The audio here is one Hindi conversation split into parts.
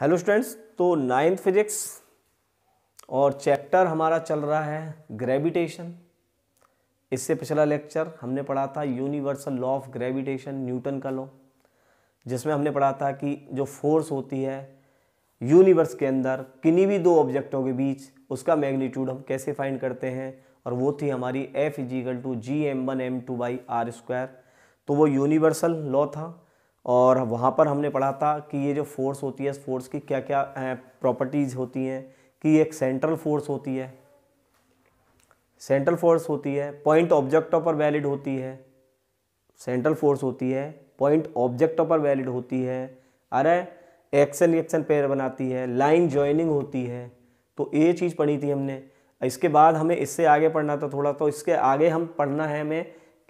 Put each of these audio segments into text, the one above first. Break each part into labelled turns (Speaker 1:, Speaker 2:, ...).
Speaker 1: हेलो स्टूडेंट्स तो नाइन्थ फिजिक्स और चैप्टर हमारा चल रहा है ग्रेविटेशन इससे पिछला लेक्चर हमने पढ़ा था universal law of gravitation Newton का लॉ जिसमें हमने पढ़ा था कि जो फोर्स होती है यूनिवर्स के अंदर किन्हीं भी दो ऑब्जेक्टों के बीच उसका मैग्नीट्यूड हम कैसे फाइंड करते हैं और वो थी हमारी F is equal to G M one M two by R square तो वो यूनिवर्सल लॉ था और वहाँ पर हमने पढ़ा था कि ये जो फोर्स होती है इस फोर्स की क्या क्या प्रॉपर्टीज़ होती हैं कि एक सेंट्रल फोर्स होती है सेंट्रल फोर्स होती है पॉइंट ऑब्जेक्ट पर वैलिड होती है सेंट्रल फोर्स होती है पॉइंट ऑब्जेक्ट पर वैलिड होती है अरे एक्शन रिएक्शन पेयर बनाती है लाइन ज्वाइनिंग होती है तो ये चीज़ पढ़ी थी हमने इसके बाद हमें इससे आगे पढ़ना था थोड़ा तो इसके आगे हम पढ़ना है हमें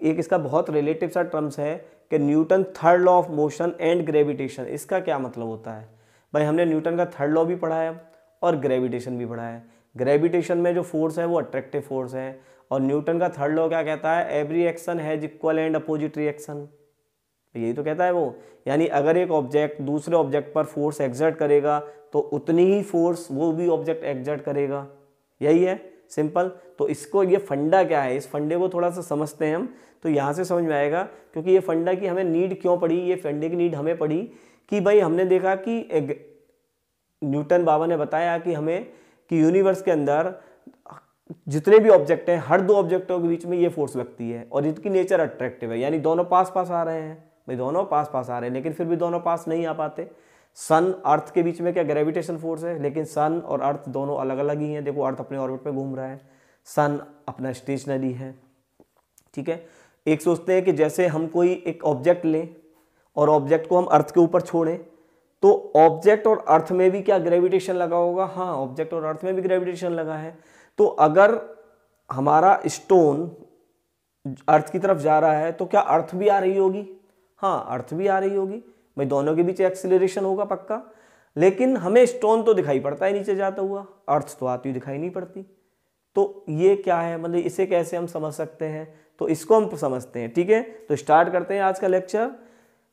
Speaker 1: एक इसका बहुत रिलेटिव सा टर्म्स है कि Newton third law of motion and gravitation इसका क्या मतलब होता है भाई हमने न्यूटन का थर्ड लॉ भी पढ़ा है और ग्रेविटेशन भी पढ़ा है ग्रेविटेशन में जो फोर्स है वो अट्रैक्टिव फोर्स है और न्यूटन का थर्ड लॉ क्या कहता है every action has equal and opposite reaction यही तो कहता है वो यानी अगर एक ऑब्जेक्ट दूसरे ऑब्जेक्ट पर फोर्स एग्जर्ट करेगा तो उतनी ही फोर्स वो भी ऑब्जेक्ट एग्जर्ट करेगा यही है सिंपल तो इसको ये फंडा क्या है इस फंडे को थोड़ा सा समझते हैं हम तो यहाँ से समझ में आएगा क्योंकि ये फंडा की हमें नीड क्यों पड़ी ये फंडे की नीड हमें पड़ी कि भाई हमने देखा कि न्यूटन बाबा ने बताया कि हमें कि यूनिवर्स के अंदर जितने भी ऑब्जेक्ट हैं हर दो ऑब्जेक्टों के बीच में ये फोर्स लगती है और इनकी नेचर अट्रैक्टिव है यानी दोनों पास पास आ रहे हैं भाई दोनों पास पास आ रहे हैं लेकिन फिर भी दोनों पास नहीं आ पाते सन अर्थ के बीच में क्या ग्रेविटेशन फोर्स है लेकिन सन और अर्थ दोनों अलग अलग ही हैं देखो अर्थ अपने ऑर्बिट पर घूम रहा है सन अपना स्टेशनरी है ठीक है एक सोचते हैं कि जैसे हम कोई एक ऑब्जेक्ट लें और ऑब्जेक्ट को हम अर्थ के ऊपर छोड़ें तो ऑब्जेक्ट और अर्थ में भी क्या ग्रेविटेशन लगा होगा हाँ ऑब्जेक्ट और अर्थ में भी ग्रेविटेशन लगा है तो अगर हमारा स्टोन अर्थ की तरफ जा रहा है तो क्या अर्थ भी आ रही होगी हाँ अर्थ भी आ रही होगी भाई दोनों के बीच एक्सिलेशन होगा पक्का लेकिन हमें स्टोन तो दिखाई पड़ता है नीचे जाता हुआ अर्थ तो आती हुई दिखाई नहीं पड़ती तो ये क्या है मतलब इसे कैसे हम समझ सकते हैं तो इसको हम समझते हैं ठीक है तो स्टार्ट करते हैं आज का लेक्चर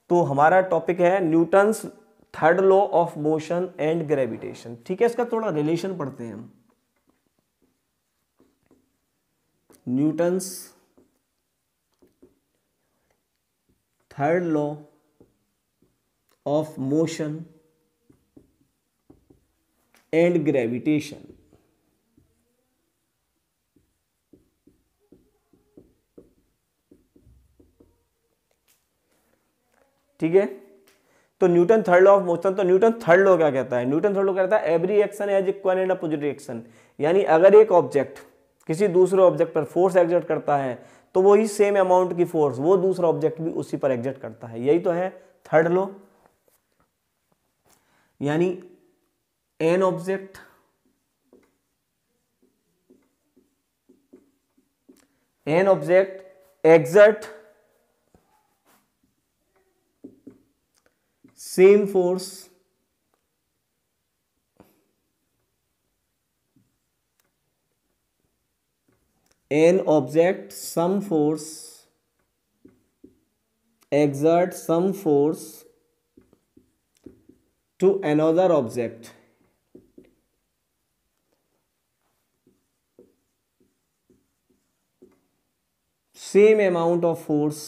Speaker 1: तो हमारा टॉपिक है Newton's third law of motion and gravitation ठीक है इसका थोड़ा रिलेशन पढ़ते हैं हम Newton's third law of motion and gravitation ठीक है तो Newton third law of motion तो न्यूटन थर्ड लॉ क्या कहता है न्यूटन थर्ड लॉ कहता है every action has equal and opposite reaction यानी अगर एक ऑब्जेक्ट किसी दूसरे ऑब्जेक्ट पर फोर्स एग्जर्ट करता है तो वही सेम अमाउंट की फोर्स वो दूसरा ऑब्जेक्ट भी उसी पर एग्जर्ट करता है यही तो है थर्ड लॉ यानी an object an object exert same force an object some force exert some force to another object same amount of force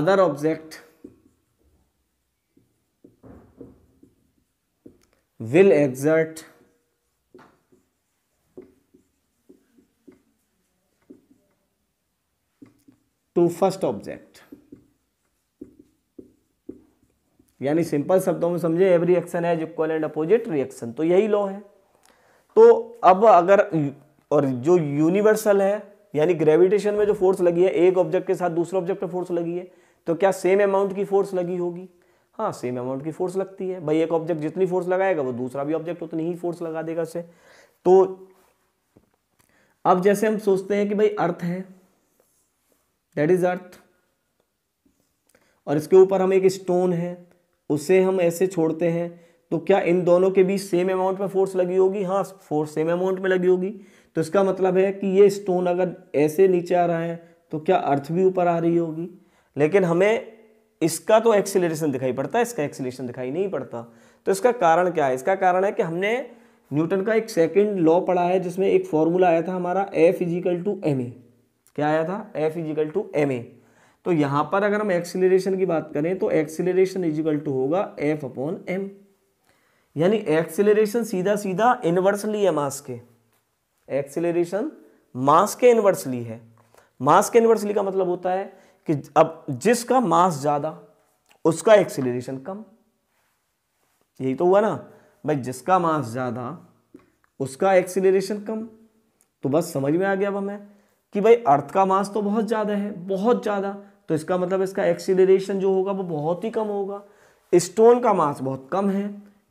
Speaker 1: other object will exert to first object यानी सिंपल शब्दों में समझे every action has equal and opposite reaction तो यही लॉ है तो अब अगर और जो यूनिवर्सल है यानी ग्रेविटेशन में जो फोर्स लगी है एक ऑब्जेक्ट के साथ दूसरे ऑब्जेक्ट पर फोर्स लगी है तो क्या सेम अमाउंट की फोर्स लगी होगी हाँ सेम अमाउंट की फोर्स लगती है भाई एक ऑब्जेक्ट जितनी फोर्स लगाएगा वो दूसरा भी ऑब्जेक्ट उतनी ही फोर्स लगा देगा उसे तो अब जैसे हम सोचते हैं कि भाई अर्थ है दैट इज अर्थ और इसके ऊपर हम एक स्टोन है उसे हम ऐसे छोड़ते हैं तो क्या इन दोनों के बीच सेम अमाउंट में फोर्स लगी होगी हाँ फोर्स सेम अमाउंट में लगी होगी तो इसका मतलब है कि ये स्टोन अगर ऐसे नीचे आ रहा है तो क्या अर्थ भी ऊपर आ रही होगी लेकिन हमें इसका तो एक्सिलेशन दिखाई पड़ता है इसका एक्सेलरेशन दिखाई नहीं पड़ता तो इसका कारण क्या है इसका कारण है कि हमने न्यूटन का एक सेकेंड लॉ पढ़ा है जिसमें एक फॉर्मूला आया था हमारा F is equal to M A क्या आया था F is equal to M A तो यहां पर अगर हम एक्सीलरेशन की बात करें तो एक्सीलरेशन इजिकल टू होगा एफ अपॉन एम यानी एक्सीलरेशन सीधा सीधा इनवर्सली है मास के एक्सीलरेशन मास के इनवर्सली है मास के इनवर्सली का मतलब होता है कि अब जिसका मास ज़्यादा उसका एक्सीलरेशन कम यही तो हुआ ना भाई जिसका मास ज़्यादा उसका एक्सीलरेशन कम तो बस समझ में आ गया अब हमें कि भाई अर्थ का मास तो बहुत ज़्यादा है बहुत ज़्यादा तो इसका मतलब इसका एक्सीलरेशन जो होगा वो बहुत ही कम होगा स्टोन का मास बहुत कम है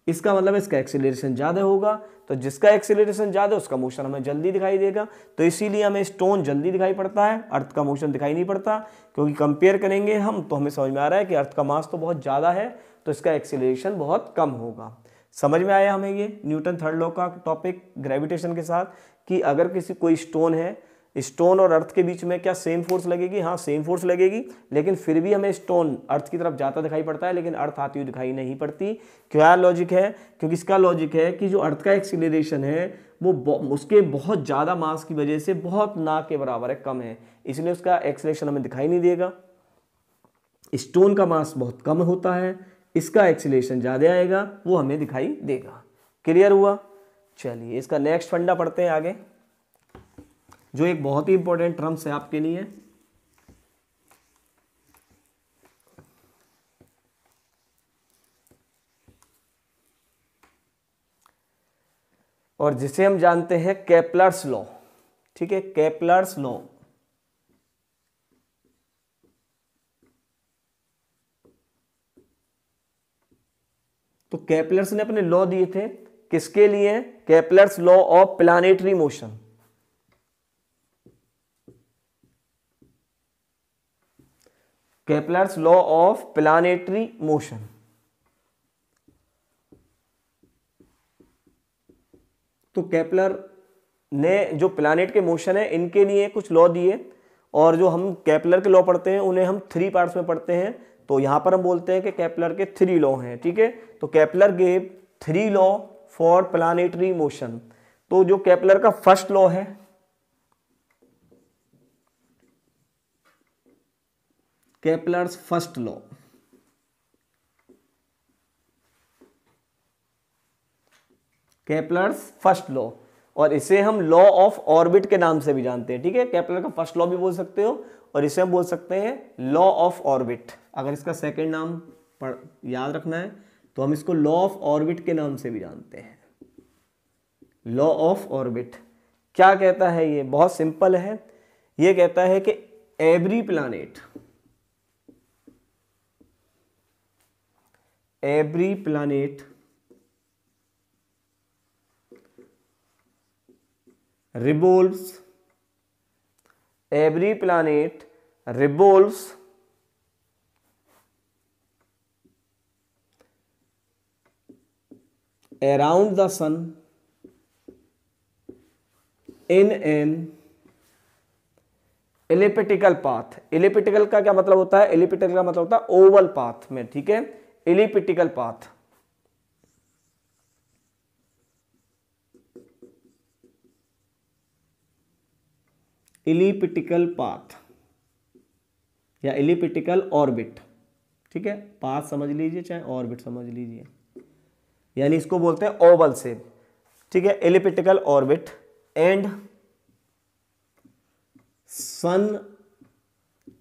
Speaker 1: इसका मतलब इसका एक्सीलरेशन ज़्यादा होगा तो जिसका एक्सीलरेशन ज़्यादा उसका मोशन हमें जल्दी दिखाई देगा तो इसीलिए हमें स्टोन जल्दी दिखाई पड़ता है अर्थ का मोशन दिखाई नहीं पड़ता क्योंकि कंपेयर करेंगे हम तो हमें समझ में आ रहा है कि अर्थ का मास तो बहुत ज़्यादा है तो इसका एक्सीलरेशन बहुत कम होगा समझ में आया हमें ये न्यूटन थर्ड लॉ का टॉपिक ग्रेविटेशन के साथ कि अगर किसी कोई स्टोन है स्टोन और अर्थ के बीच में क्या सेम फोर्स लगेगी हाँ सेम फोर्स लगेगी लेकिन फिर भी हमें स्टोन अर्थ की तरफ जाता दिखाई पड़ता है लेकिन अर्थ आती हुई दिखाई नहीं पड़ती क्या लॉजिक है क्योंकि इसका लॉजिक है कि जो अर्थ का एक्सीलरेशन है वो उसके बहुत ज़्यादा मास की वजह से बहुत ना के बराबर है कम है इसलिए उसका एक्सीलरेशन हमें दिखाई नहीं देगा स्टोन का मास बहुत कम होता है इसका एक्सीलरेशन ज़्यादा आएगा वो हमें दिखाई देगा क्लियर हुआ चलिए इसका नेक्स्ट फंडा पढ़ते हैं आगे जो एक बहुत ही इंपॉर्टेंट टर्म्स है आपके लिए और जिसे हम जानते हैं कैप्लर्स लॉ ठीक है कैप्लर्स लॉ तो कैप्लर्स ने अपने लॉ दिए थे किसके लिए Kepler's law of planetary motion Kepler's law of planetary motion तो केपलर ने जो प्लानिट के मोशन है इनके लिए कुछ लॉ दिए और जो हम कैपलर के लॉ पढ़ते हैं उन्हें हम थ्री पार्ट्स में पढ़ते हैं तो यहां पर हम बोलते हैं कि कैपलर के थ्री लॉ हैं ठीक है थीके? तो Kepler gave three law for planetary motion तो जो कैपलर का फर्स्ट लॉ है Kepler's first law Kepler's first law और इसे हम लॉ ऑफ ऑर्बिट के नाम से भी जानते हैं ठीक है केपलर का फर्स्ट लॉ भी बोल सकते हो और इसे हम बोल सकते हैं लॉ ऑफ ऑर्बिट अगर इसका सेकंड नाम पढ़ याद रखना है तो हम इसको लॉ ऑफ ऑर्बिट के नाम से भी जानते हैं लॉ ऑफ ऑर्बिट क्या कहता है ये बहुत सिंपल है ये कहता है कि every planet every planet revolves every planet revolves around the sun in an elliptical path elliptical का क्या मतलब होता है एलिपेटिकल का मतलब होता है ओवल पाथ में ठीक है एलिपिटिकल पाथ इलिपिटिकल पाथ या इलिपिटिकल ऑर्बिट ठीक है पाथ समझ लीजिए चाहे ऑर्बिट समझ लीजिए यानी इसको बोलते हैं ओवल सेप ठीक है elliptical orbit and sun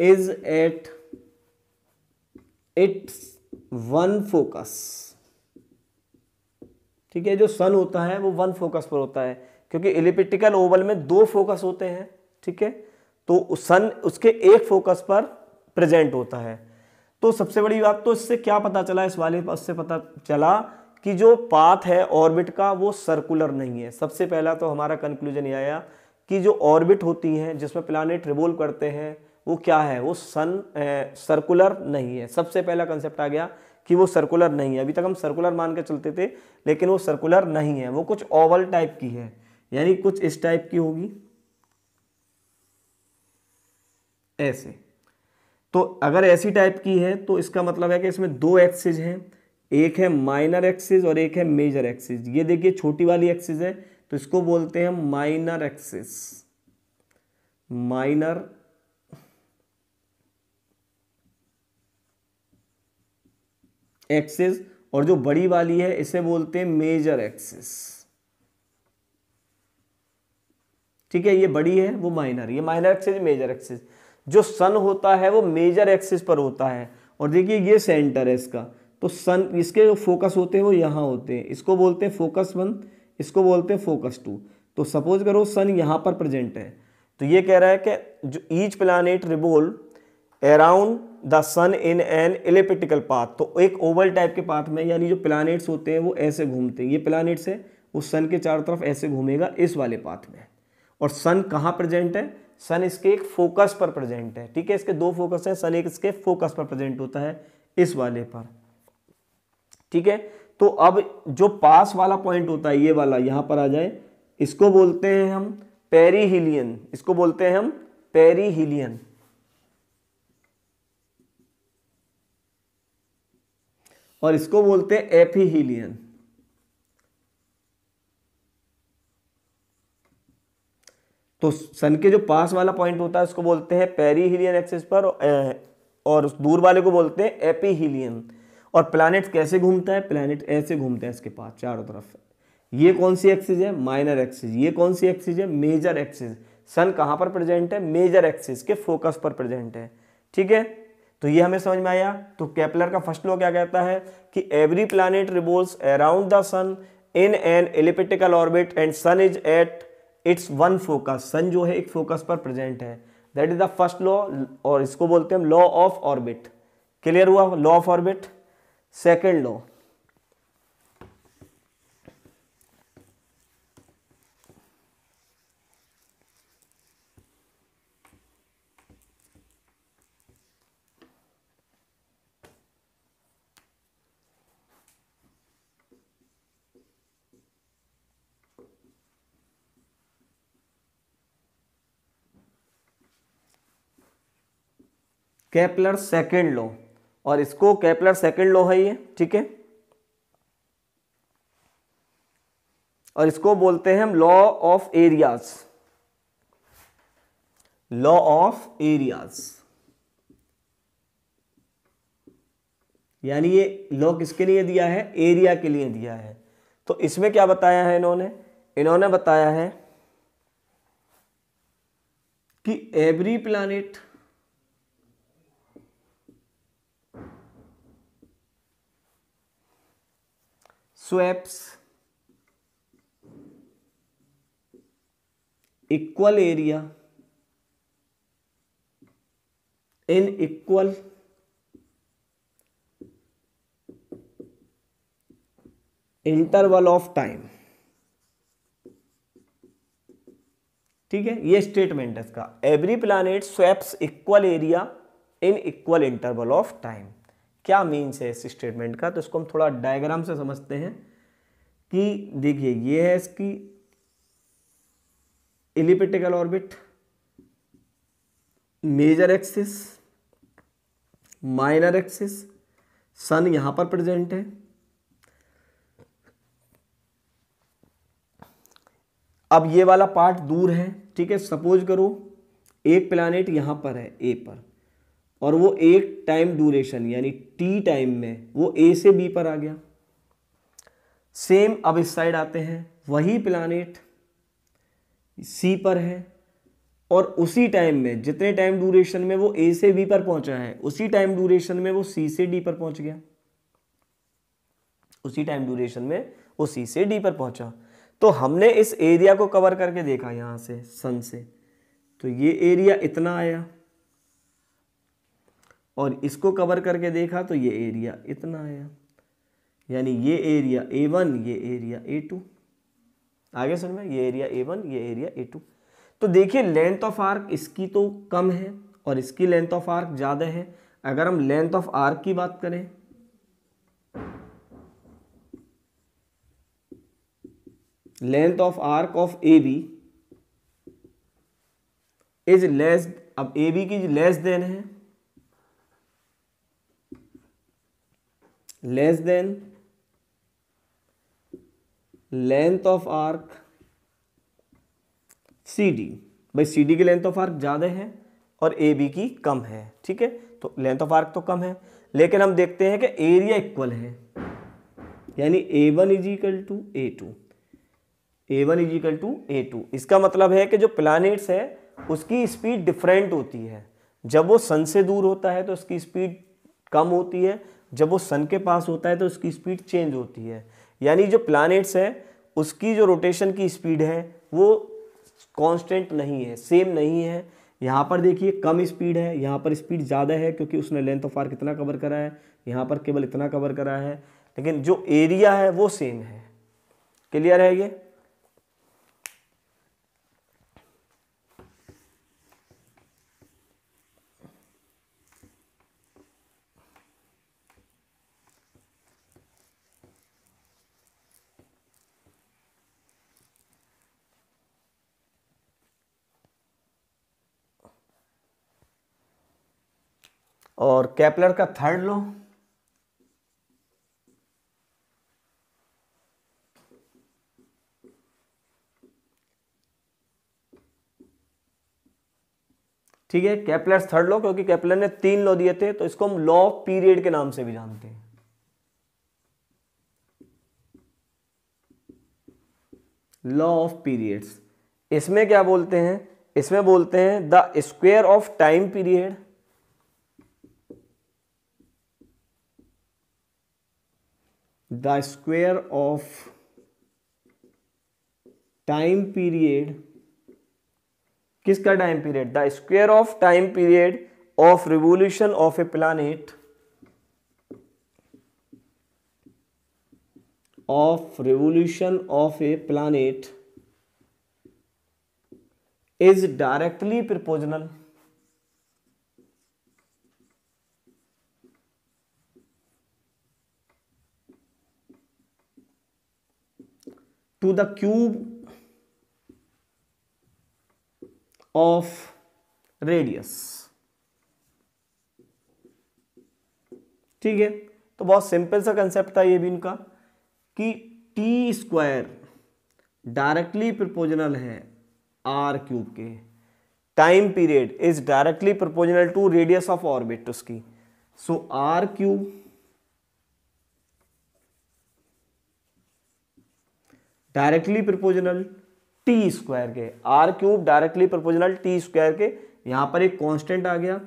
Speaker 1: is at its one focus ठीक है जो सन होता है वो वन फोकस पर होता है क्योंकि एलिपिटिकल ओवल में दो फोकस होते हैं ठीक है तो सन उसके एक फोकस पर प्रेजेंट होता है तो सबसे बड़ी बात तो इससे क्या पता चला इस वाले से पता चला कि जो पाथ है ऑर्बिट का वो सर्कुलर नहीं है सबसे पहला तो हमारा कंक्लूजन ये आया कि जो ऑर्बिट होती हैं जिसमें प्लानिट रिवोल्व करते हैं वो क्या है वो सन ए, सर्कुलर नहीं है सबसे पहला कंसेप्ट आ गया कि वो सर्कुलर नहीं है अभी तक हम सर्कुलर मान के चलते थे लेकिन वो सर्कुलर नहीं है वो कुछ ओवल टाइप की है यानी कुछ इस टाइप की होगी ऐसे तो अगर ऐसी टाइप की है तो इसका मतलब है कि इसमें दो एक्सिस हैं एक है माइनर एक्सिस और एक है मेजर एक्सिस ये देखिए छोटी वाली एक्सिस है तो इसको बोलते हैं माइनर एक्सिस माइनर एक्सेस और जो बड़ी वाली है इसे बोलते हैं मेजर एक्सेस ठीक है ये बड़ी है वो माइनर ये माइनर एक्सेस मेजर एक्सेस जो सन होता है वो मेजर एक्सेस पर होता है और देखिए ये सेंटर है इसका तो सन इसके जो फोकस होते हैं वो यहाँ होते हैं इसको बोलते हैं फोकस वन इसको बोलते हैं फोकस टू तो सपोज करो सन यहाँ पर प्रेजेंट है तो ये कह रहा है कि जो each planet revolve around the sun in an elliptical path तो एक ओवल टाइप के पाथ में यानी जो प्लानिट्स होते हैं वो ऐसे घूमते हैं ये प्लानिट्स है वो सन के चारों तरफ ऐसे घूमेगा इस वाले पाथ में और सन कहाँ प्रेजेंट है सन इसके एक फोकस पर प्रेजेंट है ठीक है इसके दो फोकस हैं सन एक इसके फोकस पर प्रेजेंट होता है इस वाले पर ठीक है तो अब जो पास वाला पॉइंट होता है ये वाला यहाँ पर आ जाए इसको बोलते हैं हम पेरीहिलियन इसको बोलते हैं हम पेरीहिलियन और इसको बोलते हैं एपी हीलियन तो सन के जो पास वाला पॉइंट होता है उसको बोलते हैं पेरी हीलियन एक्सिस पर और उस दूर वाले को बोलते हैं एपी हीलियन और प्लानट कैसे घूमता है प्लानिट ऐसे घूमता है इसके पास चारों तरफ ये कौन सी एक्सिस है माइनर एक्सिस ये कौन सी एक्सिस है मेजर एक्सिस सन कहां पर प्रेजेंट है मेजर एक्सिस के फोकस पर प्रेजेंट है ठीक है तो ये हमें समझ में आया तो कैपलर का फर्स्ट लॉ क्या कहता है कि every planet revolves around the sun in an elliptical orbit and sun is at its one focus sun जो है एक फोकस पर प्रेजेंट है that is the first law और इसको बोलते हैं हम लॉ ऑफ ऑर्बिट क्लियर हुआ law of orbit second law Kepler second law और इसको कैपलर सेकेंड लॉ है ये ठीक है और इसको बोलते हैं हम law of areas law of areas यानी ये लॉ किसके लिए दिया है एरिया के लिए दिया है तो इसमें क्या बताया है इन्होंने इन्होंने बताया है कि every planet sweeps equal area in equal interval of time ठीक है ये स्टेटमेंट है इसका every planet sweeps equal area in equal interval of time क्या मीन्स है इस स्टेटमेंट का तो इसको हम थोड़ा डायग्राम से समझते हैं कि देखिए ये है इसकी elliptical orbit major axis minor axis sun यहां पर प्रेजेंट है अब ये वाला पार्ट दूर है ठीक है सपोज करो एक प्लानिट यहां पर है ए पर और वो एक टाइम ड्यूरेशन यानी टी टाइम में वो ए से बी पर आ गया सेम अब इस साइड आते हैं वही प्लानिट सी पर है और उसी टाइम में जितने टाइम ड्यूरेशन में वो ए से बी पर पहुंचा है उसी टाइम ड्यूरेशन में वो सी से डी पर पहुंच गया उसी टाइम ड्यूरेशन में वो सी से डी पर पहुंचा तो हमने इस एरिया को कवर करके देखा यहां से सन से तो ये एरिया इतना आया और इसको कवर करके देखा तो ये एरिया इतना आया यानी ये एरिया ए वन ये एरिया ए टू आगे समझ में ये एरिया ए वन ये एरिया ए टू तो देखिए लेंथ ऑफ आर्क इसकी तो कम है और इसकी लेंथ ऑफ आर्क ज़्यादा है अगर हम लेंथ ऑफ आर्क की बात करें length of arc of A B is less अब ए बी की लेस देन है less than length of arc C D भाई सी डी की लेंथ ऑफ आर्क ज़्यादा है और ए बी की कम है ठीक है तो लेंथ ऑफ आर्क तो कम है लेकिन हम देखते हैं कि एरिया इक्वल है यानी A one is equal to A two A one is equal to A two इसका मतलब है कि जो प्लानिट्स है उसकी स्पीड डिफरेंट होती है जब वो सन से दूर होता है तो उसकी स्पीड कम होती है जब वो सन के पास होता है तो उसकी स्पीड चेंज होती है यानी जो प्लानट्स हैं उसकी जो रोटेशन की स्पीड है वो कांस्टेंट नहीं है सेम नहीं है यहाँ पर देखिए कम स्पीड है यहाँ पर स्पीड ज़्यादा है क्योंकि उसने लेंथ ऑफ आर्क इतना कवर करा है यहाँ पर केवल इतना कवर करा है लेकिन जो एरिया है वो सेम है क्लियर है ये और कैपलर का थर्ड लो ठीक है कैपलर थर्ड लॉ क्योंकि कैपलर ने तीन लॉ दिए थे तो इसको हम लॉ ऑफ पीरियड के नाम से भी जानते हैं लॉ ऑफ पीरियड्स इसमें क्या बोलते हैं इसमें बोलते हैं the square of time period the square of time period किसका time period the square of time period of revolution of a planet of revolution of a planet is directly proportional to the cube of radius ठीक है तो बहुत सिंपल सा कंसेप्ट था ये भी इनका कि टी स्क्वायर डायरेक्टली प्रपोजनल है आर क्यूब के time period is directly proportional to radius of orbit उसकी so R cube directly proportional T square के R cube directly proportional T square के यहां पर एक कांस्टेंट आ गया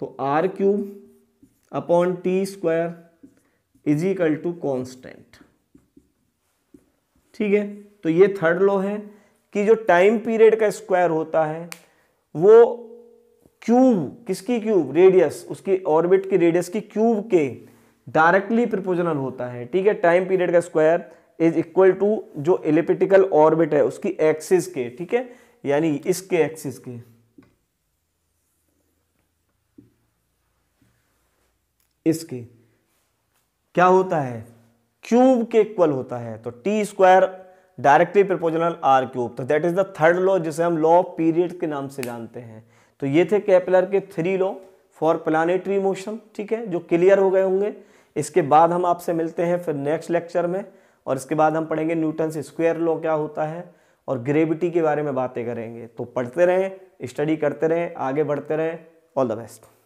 Speaker 1: तो R cube upon T square is equal to constant ठीक है तो ये थर्ड लॉ है कि जो टाइम पीरियड का स्क्वायर होता है वो क्यूब किसकी क्यूब रेडियस उसकी ऑर्बिट की रेडियस की क्यूब के डायरेक्टली प्रपोजनल होता है ठीक है टाइम पीरियड का स्क्वायर इज इक्वल टू जो एलिप्टिकल ऑर्बिट है उसकी एक्सिस के ठीक है यानी इसके एक्सिस के इसके क्या होता है क्यूब के इक्वल होता है तो T square directly proportional R cube तो that is the third law जिसे हम लॉ ऑफ पीरियड के नाम से जानते हैं तो ये थे कैपलर के three law for planetary motion ठीक है जो क्लियर हो गए होंगे इसके बाद हम आपसे मिलते हैं फिर नेक्स्ट लेक्चर में और इसके बाद हम पढ़ेंगे न्यूटन स्क्वेयर लॉ क्या होता है और ग्रेविटी के बारे में बातें करेंगे तो पढ़ते रहें स्टडी करते रहें आगे बढ़ते रहें ऑल द बेस्ट